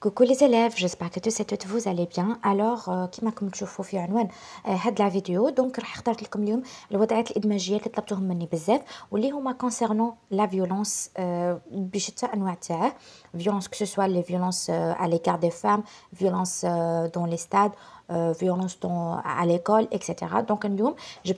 Coucou les élèves, j'espère que tous et vous allez bien. Alors, qui euh, m'a comme euh, la vidéo, donc le concernant la violence, euh, bichette violence que ce soit les violences à l'égard des femmes, violence dans les stades, violence dans à l'école, etc. Donc aujourd'hui, je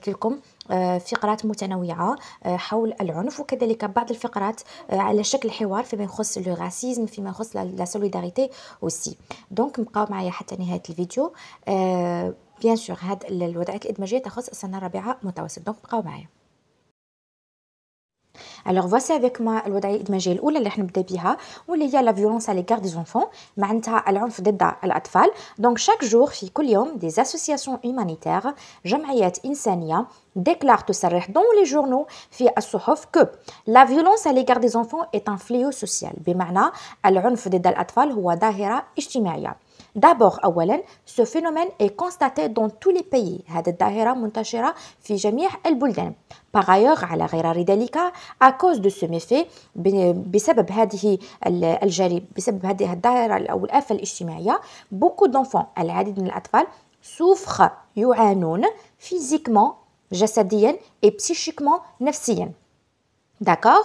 آه، فقرات متنوعة آه، حول العنف وكذلك بعض الفقرات آه، على شكل حوار فيما يخص لو راسيزم فيما يخص لا سوليداريتي اوسي دونك بقاو معايا حتى نهاية الفيديو بيان سور هاد الوضعيات الادماجية تخص السنة الرابعة متوسط دونك بقاو معايا Alors voici avec moi le détail de ma gueule où la répudie bicha où il y a la violence à l'égard des enfants. Maintenant, le groupe d'Etat, l'État, donc chaque jour, Phil Coulomb, des associations humanitaires, Jamait Insania déclare tout à fait dans les journaux Phil Assourov que la violence à l'égard des enfants est un fléau social. Bimana le groupe d'Etat l'État, le gouvernement est un دابور أولا سو فينومين اي كونستاتي دون تو لي بيي هذه الظاهرة منتشرة في جميع البلدان باغايوغ على غرار ذلك اكوز دو سو ce méfait بسبب هذه الجري بسبب هذه الظاهرة أو الآفة الاجتماعية بوكو دونفون العديد من الأطفال سوفخ يعانون فيزيكمون جسديا اي بسيشيكمون نفسيا داكوغ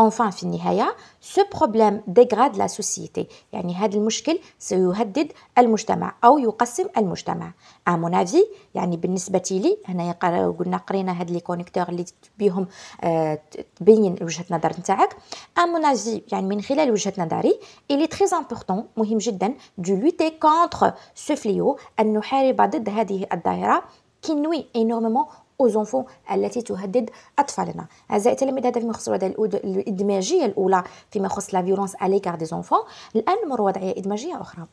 enfin في النهايه سو بروبليم ديغراد لا سوسيتي يعني هذا المشكل سيهدد المجتمع او يقسم المجتمع ا مون افي يعني بالنسبه لي هنايا قلنا قرينا هاد لي كونيكتور اللي بيهم آه، تبين وجهه نظر نتاعك ا مون افي يعني من خلال وجهه نظري اللي تري امبورطون مهم جدا دو لوتي كونتر سو فليو ان نحارب ضد هذه الظاهره qui nuit énormément اوزونفون التي تهدد اطفالنا اعزائي التلاميذ هذا فيما يخص الوضعيه الادماجيه الاولى فيما يخص لا فيورونس دي زونفو الان نمر وضعيه ادماجيه اخرى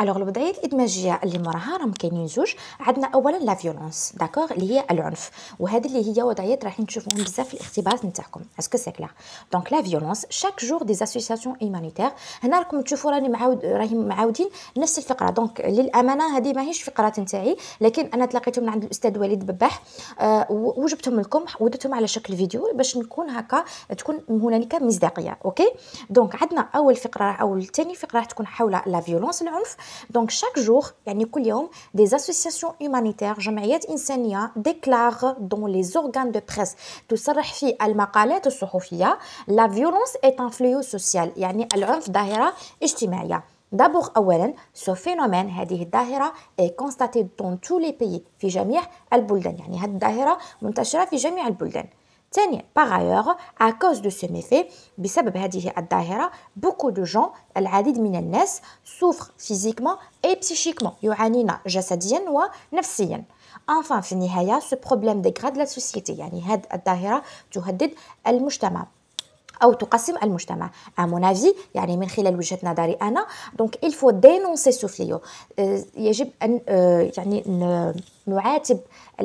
الوغ الوضعيات الادماجيه اللي مراها راهم كاينين زوج عندنا اولا لا فيولونس داكوغ اللي هي العنف وهذه اللي هي وضعيات راحين تشوفوهم بزاف في الاختبارات نتاعكم اسكو سي كلا دونك لا فيولونس شاك جور دي اسوسياسيون ايمانيتير هنا راكم تشوفوا راني معاود راهي معاودين نفس الفقره دونك للامانه هذه ماهيش فقرات نتاعي لكن انا تلاقيتهم من عند الاستاذ وليد بباح أه وجبتهم لكم ودرتهم على شكل فيديو باش نكون هكا تكون هنالك مصداقيه اوكي دونك عندنا اول فقره اول ثاني فقره راح تكون حول لا فيولونس العنف Donc chaque jour, des associations humanitaires, des Insania, déclarent dans les organes de presse, tout ça al de la violence est un fléau social, yani al-unf dahira D'abord, ce phénomène, هذه est constaté dans tous les pays, في جميع البلدان. يعني هذه الظاهرة منتشرة في جميع البلدان. ثانيا par ailleurs, à cause de ce méfait بسبب هذه الظاهره beaucoup de gens العديد من الناس souffrent physiquement et psychiquement يعانون جسديا ونفسيا enfin في النهايه ce problème dégrade la société يعني هذه الظاهره تهدد المجتمع او تقسم المجتمع امونافي يعني من خلال وجهه نظري انا دونك الفو دينونسي سوفليو يجب ان آه، يعني نعاتب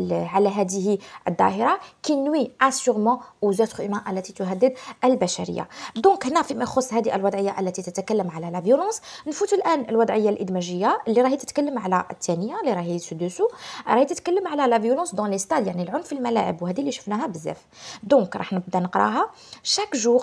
على هذه الظاهرة كي نوي أسيغمون أو زوتر هيومان التي تهدد البشرية دونك هنا فيما يخص هذه الوضعية التي تتكلم على لا فيولونس نفوت الآن الوضعية الإدماجية اللي راهي تتكلم على الثانية اللي راهي دوسو راهي تتكلم على لا فيولونس دون لي ستاد يعني العنف في الملاعب وهذه اللي شفناها بزاف دونك راح نبدا نقراها شاك جور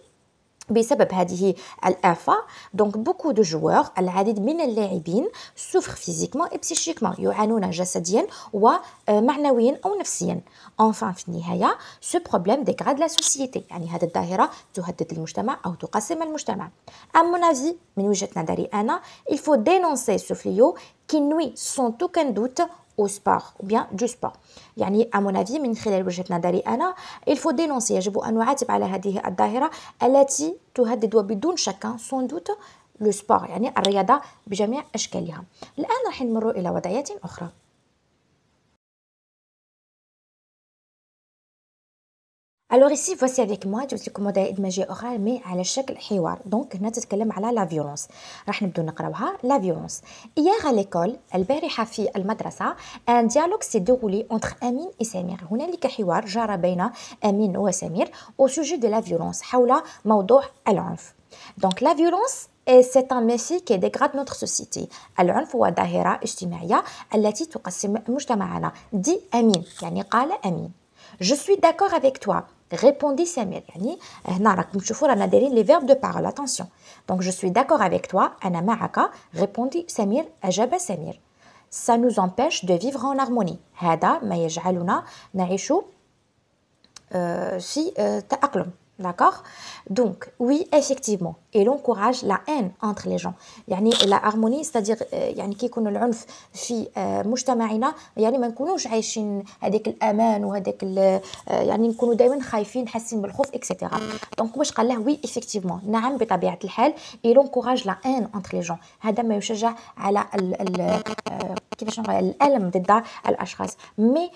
بسبب هذه الآفة دونك بوكو دو جوار العديد من اللاعبين سوفر فيزيكمون اي بسيشيكمون يعانون جسديا ومعنويا آه، أو نفسيا أنفان في النهاية سو بروبليم ديغراد لا سوسيتي يعني هذه الظاهرة تهدد المجتمع أو تقسم المجتمع مون أفي من وجهة نظري أنا il faut dénoncer ce fléau qui nuit sans aucun doute au sport ou bien du sport يعني à mon avis من خلال وجهة نظري أنا il faut dénoncer يجب أن نعاتب على هذه الظاهرة التي تهدد وبدون شك sans doute لو سبور يعني الرياضة بجميع أشكالها الآن راح نمر إلى وضعية أخرى الوغ ici voici avec moi جبت لكم وضعية إدماجية أخرى مي على شكل حوار دونك هنا تتكلم على لا فيولونس راح نبدو نقراوها لا فيولونس hier à l'école البارحة في المدرسة ان dialogue s'est déroulé entre أمين وسمير هنالك حوار جرى بين أمين وسمير au sujet de la violence حول موضوع العنف دونك لا فيولونس سي ان ميسي كي ديغراد نوتر سوسيتي العنف هو ظاهرة اجتماعية التي تقسم مجتمعنا دي أمين يعني قال أمين Je suis d'accord avec toi. Répondit Samir. Yani, les verbes de parole, attention. Donc, je suis d'accord avec toi. Ana Répondit Samir. Samir. Ça nous empêche de vivre en harmonie. Hada ma yaj'aluna na'ishu euh, euh, ta'aklum. D'accord Donc, oui, effectivement, et l'encourage la haine entre les gens يعني l'harmonie c'est-à-dire يعني كي يكون العنف في مجتمعنا يعني ما نكونوش عايشين هذاك الامان وهذاك يعني نكونوا دائما خايفين حاسين بالخوف اكسيتيرا دونك واش قال له وي ايفيكتيفمون نعم بطبيعه الحال et l'encourage la haine entre les gens هذا ما يشجع على ال ال كيفاش الالم ضد الاشخاص مي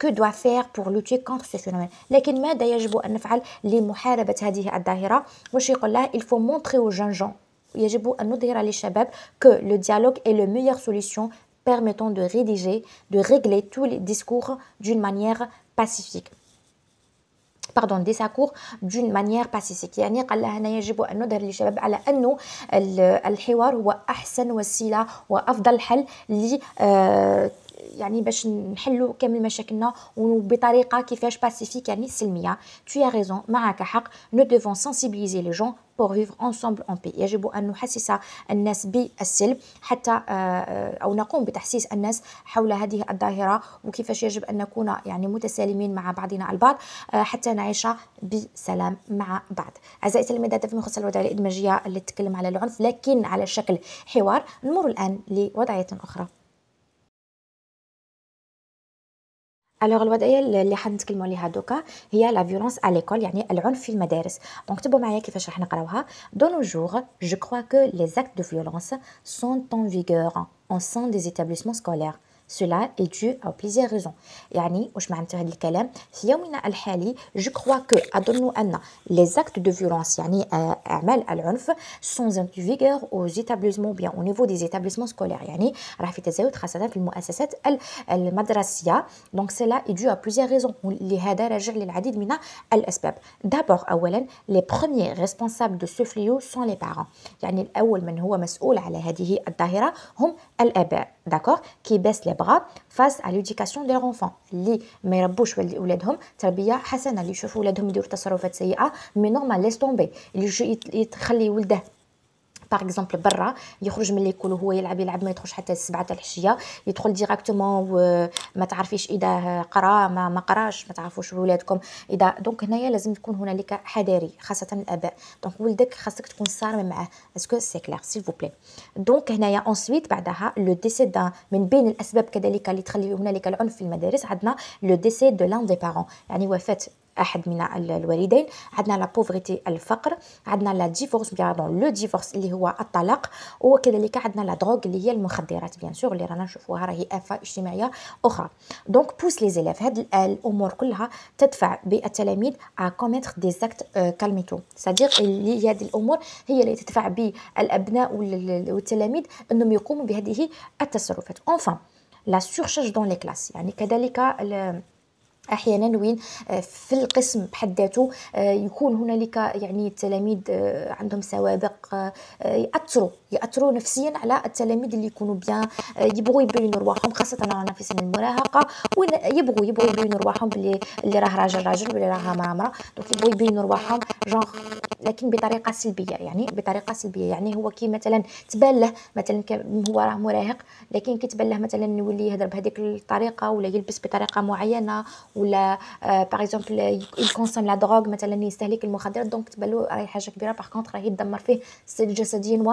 كو دوا فير بور لوتي كونتر سو فينومين لكن ماذا يجب ان نفعل لمحاربه هذه الظاهره واش يقول له الفو montrer aux jeunes gens, que le dialogue est la meilleure solution permettant de rédiger, de régler tous les discours d'une manière pacifique. Pardon, des accords d'une manière pacifique. Il y a يعني باش نحلوا كامل مشاكلنا وبطريقه كيفاش باسيفيك يعني سلميه tu as raison معك حق nous devons sensibiliser les gens pour vivre ensemble en paix يجب أن نحسس الناس بالسلم حتى آه، آه، أو نقوم بتحسيس الناس حول هذه الظاهرة وكيفاش يجب أن نكون يعني متسالمين مع بعضنا البعض آه، حتى نعيش بسلام مع بعض أعزائي التلاميذ في مخصص الوضعية الإدماجية اللي تتكلم على العنف لكن على شكل حوار نمر الآن لوضعية أخرى الوغ الوضعيه اللي حنتكلموا عليها دوكا هي لا فيولونس ا ليكول يعني العنف في المدارس دونك تبوا معايا كيفاش راح نقراوها دو نو جور جو كوا كو لي زاكت دو فيولونس سون اون فيغور اون سان دي ايتابليسمون سكولير Cela est dû à plusieurs raisons. Yani, je يعني واش معناتها هذا الكلام؟ في يومنا الحالي جو كخوا كو nous أن les actes de violence yani, à mal à العنف sont en vigueur aux établissements bien au niveau des établissements scolaires Yani, يعني certains films, تزايد خاصة elle, elle المدرسية Donc, cela est dû à plusieurs raisons Les les راجع mina, elle espère. D'abord à أولا les premiers responsables de ce fléau sont les parents Yani, يعني الأول من هو مسؤول على هذه الظاهرة هم الآباء داكور كي باس لي كتبغى فاس على ليديكاسيون ديال غونفون اللي ما يربوش ولادهم تربيه حسنه اللي يشوفوا ولادهم يديروا تصرفات سيئه مي نورمال ليس طومبي اللي يخلي ولده باغ اكزومبل برا يخرج من ليكول وهو يلعب يلعب ما يدخلش حتى السبعة تاع العشيه يدخل ديراكتومون وما تعرفيش اذا قرا ما, ما قراش ما تعرفوش ولادكم اذا دونك هنايا لازم تكون هنالك حذاري خاصه الاباء دونك ولدك خاصك تكون صارم معاه اسكو سي كلير سيل فو بلي دونك هنايا اونسويت بعدها لو ديسي من بين الاسباب كذلك اللي تخلي هنالك العنف في المدارس عندنا لو ديسي دو لان دي بارون يعني وفاه احد من الوالدين عندنا لا بوفريتي الفقر عندنا لا ديفورس بيان لو ديفورس اللي هو الطلاق وكذلك عندنا لا دروغ اللي هي المخدرات بيان سور اللي رانا نشوفوها راهي افه اجتماعيه اخرى دونك بوس لي زيلاف هاد الامور كلها تدفع بالتلاميذ ا كوميتر دي زاكت كالميتو سادير اللي هي هذه الامور هي اللي تدفع بالابناء والتلاميذ انهم يقوموا بهذه التصرفات اونفان لا سورشارج دون لي كلاس يعني كذلك احيانا وين آه، في القسم بحد ذاته آه، يكون هنالك يعني التلاميذ آه، عندهم سوابق ياثروا ياثروا نفسيا على التلاميذ اللي يكونوا بيان آه، يبغوا يبينوا رواحهم خاصه رانا في سن المراهقه ويبغوا يبغوا يبينوا رواحهم باللي اللي راه راجل راجل واللي راه مرا مرا دونك يبغوا يبينوا رواحهم جونغ لكن بطريقه سلبيه يعني بطريقه سلبيه يعني هو كي مثلا تبان له مثلا هو راه مراهق لكن كي تبان له مثلا يولي يهضر بهذيك الطريقه ولا يلبس بطريقه معينه ولا باغ اكزومبل يكونسوم لا دروغ مثلا يستهلك المخدرات دونك تبان له راهي حاجه كبيره باغ كونتر راهي تدمر فيه جسديا و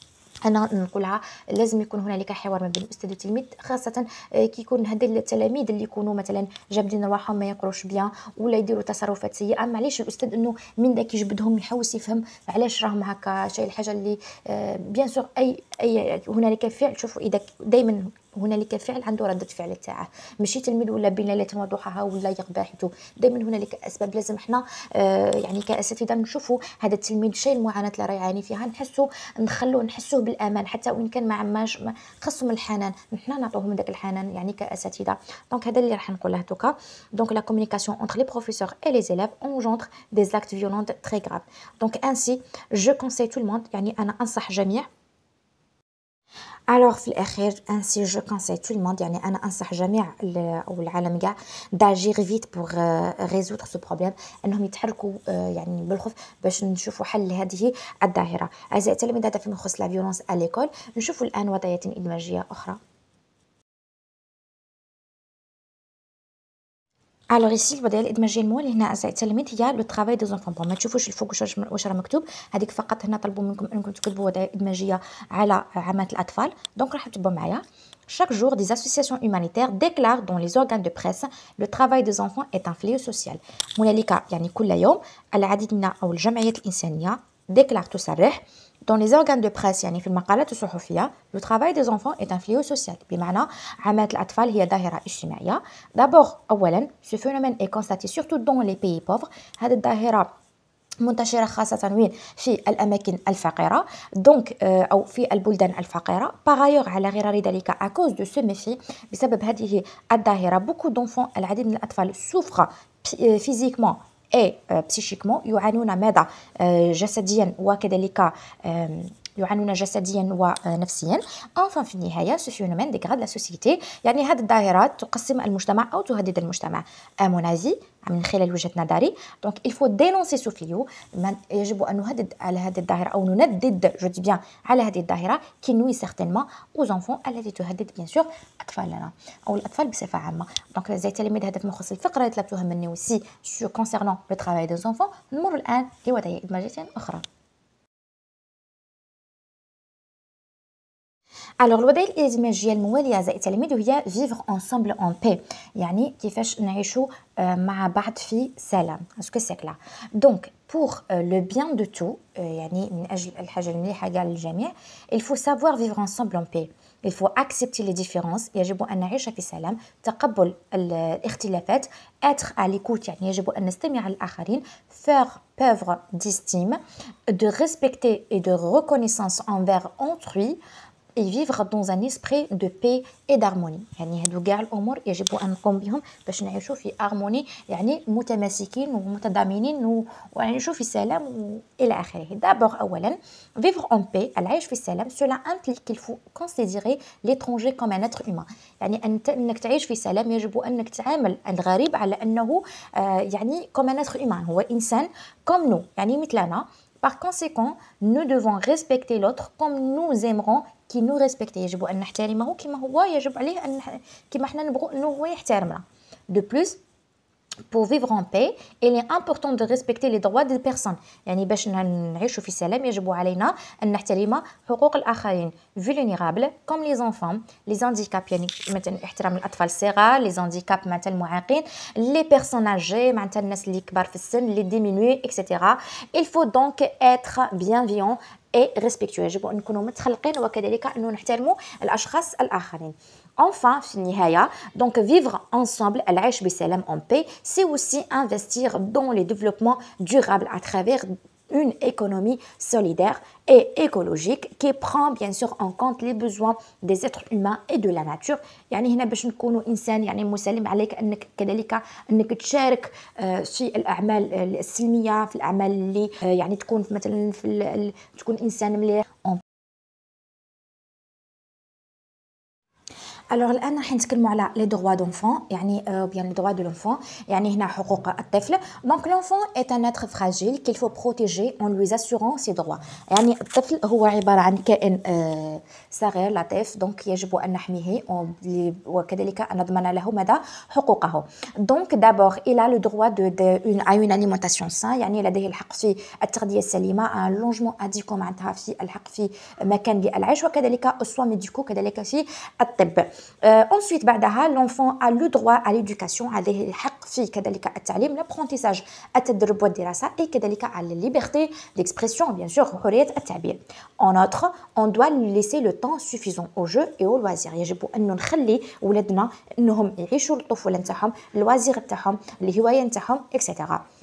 انا نقولها لازم يكون هنالك حوار ما بين الاستاذ والتلميذ خاصه آه، كي يكون هاد التلاميذ اللي يكونوا مثلا جابدين رواحهم ما يقروش بيان ولا يديروا تصرفات سيئه معليش الاستاذ انه من داك يجبدهم يحوس يفهم علاش راهم هكا شي الحاجه اللي بيان آه، سور اي اي هنالك فعل شوفوا اذا دائما هنالك فعل عنده ردة فعل تاعه ماشي تلميذ ولا بين ليله وضحاها ولا يغبى دائما هنالك اسباب لازم حنا آه يعني كاساتذه نشوفوا هذا التلميذ شي المعاناه اللي راه يعاني فيها نحسو نخلو نحسوه بالامان حتى وان كان ما عماش خصهم الحنان حنا نعطوهم داك الحنان يعني كاساتذه دونك هذا اللي راح نقوله دوكا دونك لا كومونيكاسيون اونتر لي بروفيسور اي لي زيلاف اونجونتر des actes فيولونت تري غراف دونك انسي جو كونساي تو يعني انا انصح جميع الوغ في الاخير انسي جو كونساي تو الموند يعني انا انصح جميع او العالم كاع داجير فيت بوغ ريزودر سو بروبليم انهم يتحركوا euh، يعني بالخوف باش نشوفوا حل لهذه الظاهره اعزائي التلاميذ هذا فيما يخص لا فيولونس ا ليكول نشوفوا الان وضعيه ادماجيه اخرى الوغ ici الوضعيه الادماجيه المول هنا اعزائي التلاميذ هي لو ترافاي دي زونفون بون ما تشوفوش الفوق واش واش راه مكتوب هذيك فقط هنا طلبوا منكم انكم تكتبوا وضعيه ادماجيه على عامات الاطفال دونك راح تبعوا معايا Chaque jour, des associations humanitaires déclarent dans les organes de presse le travail des enfants est un fléau social. هنالك يعني كل يوم العديد من أو الجمعيات الإنسانية déclare تصرح dans les organes de presse يعني في المقالات الصحفية le travail des enfants est un fléau social بمعنى عامة الأطفال هي ظاهرة اجتماعية d'abord أولا ce phénomène est constaté surtout dans les pays pauvres هذه الظاهرة منتشرة خاصة وين في الأماكن الفقيرة دونك آه، أو في البلدان الفقيرة باغايوغ على غرار ذلك أكوز دو سو بسبب هذه الظاهرة بوكو دونفون العديد من الأطفال سوفخ فيزيكمون euh، اي بسيشيكمون euh, يعانون ماذا آه، جسديا وكذلك يعانون جسديا ونفسيا انفان في النهايه سو فينومين ديغراد لا سوسيتي يعني هذه الظاهرات تقسم المجتمع او تهدد المجتمع امونازي من خلال وجهه نظري دونك الفو دينونسي فيو يجب ان نهدد على هذه الظاهره او نندد جو دي بيان على هذه الظاهره كي نوي سيغتينمون او زونفون التي تهدد بيان سور اطفالنا او الاطفال بصفه عامه دونك زي تلاميذ هدف مخصص الفقره اللي طلبتوها مني وسي سو كونسيرنون لو ترافاي دو زونفون نمر الان لوضعيه ادماجيه اخرى الوغ الوظائف الازدواجيه المواليه زائد التلاميذ هي فيفر انسامبل اون بي يعني كيفاش نعيشوا مع بعض في سلام اسكو سي كلا دونك pour le bien de tout يعني من اجل الحاجه المليحه كاع للجميع il faut savoir vivre ensemble en paix il faut accepter les différences يجب ان نعيش في سلام تقبل الاختلافات être à l'écoute يعني يجب ان نستمع للاخرين faire preuve d'estime de respecter et de reconnaissance envers autrui et vivre dans un esprit de paix et d'harmonie يعني هادو كاع الامور يجب ان نقوم بهم باش نعيشوا في هارموني يعني متماسكين ومتضامنين ونعيشوا في سلام و... الى اخره دابور اولا vivre en paix العيش في السلام cela implique qu'il faut considérer l'étranger comme un être humain يعني انت انك تعيش في سلام يجب انك تعامل الغريب على انه آه، يعني comme un être humain هو انسان comme nous يعني مثلنا Par conséquent, nous devons respecter l'autre comme nous aimerons qu'il nous respecte. De plus, pour vivre en paix, il est important de respecter les droits des personnes. يعني باش نعيشوا في سلام يجب علينا أن نحترم حقوق الآخرين vulnérables comme les enfants, les handicaps يعني مثلا احترام الأطفال الصغار, les handicaps معناتها المعاقين, les personnes âgées معناتها الناس اللي كبار في السن, les diminués, etc. Il faut donc être bienveillant et respectueux. يجب أن نكونوا متخلقين وكذلك أن نحترموا الأشخاص الآخرين. Enfin, donc vivre ensemble, en paix, c'est aussi investir dans le développement durable à travers une économie solidaire et écologique qui prend bien sûr en compte les besoins des êtres humains et de la nature الوغ الان راح نتكلموا على لي دغوا دونفون يعني بيان لي دووا دو لونفون يعني هنا حقوق الطفل دونك لونفون ايت ان اتر فراجيل كيل فو بروتيجي اون لوي اسيورون سي دووا يعني الطفل هو عباره عن كائن صغير لطيف دونك يجب ان نحميه وكذلك ان نضمن له مدى حقوقه دونك دابور الى لو دووا دو اون ا اون اليمونتاسيون سان يعني لديه الحق في التغذيه السليمه ان لونجمون اديكو معناتها في الحق في مكان للعيش وكذلك السوا ميديكو كذلك في الطب Euh, ensuite, l'enfant a le droit à l'éducation, à l'apprentissage, à la liberté d'expression, bien sûr. En outre, on doit lui laisser le temps suffisant au jeu et aux loisir. Il faut que les etc.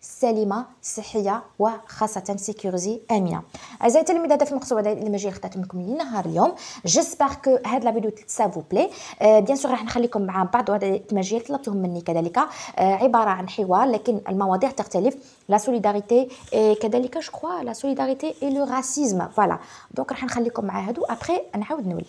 سليمه صحيه وخاصه سيكوريزي امنه اعزائي التلاميذ هذا في المقصود هذا اللي ماجي اخترت لكم لنهار اليوم جيسبيغ كو هاد لا فيديو سافو بلي بيان سور راح نخليكم مع بعض وهذا المجال طلبتهم مني كذلك euh، عباره عن حوار لكن المواضيع تختلف لا سوليداريتي كذلك جو كخوا لا سوليداريتي اي لو راسيزم فوالا دونك راح نخليكم مع هادو ابخي نعاود نولي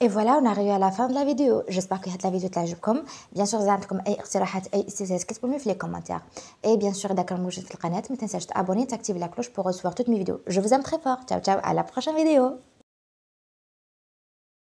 Et voilà, on arrive à la fin de la vidéo. J'espère que la vidéo plu. Bien sûr, comme أي اقتراحات أي استفسارات moi dans les commentaires. Et bien sûr, d'accord, chaîne, chaîne. Mais vous تنساش t'abonner, t'activer la cloche pour recevoir toutes mes vidéos. Je vous aime très fort. Ciao ciao, à la prochaine vidéo.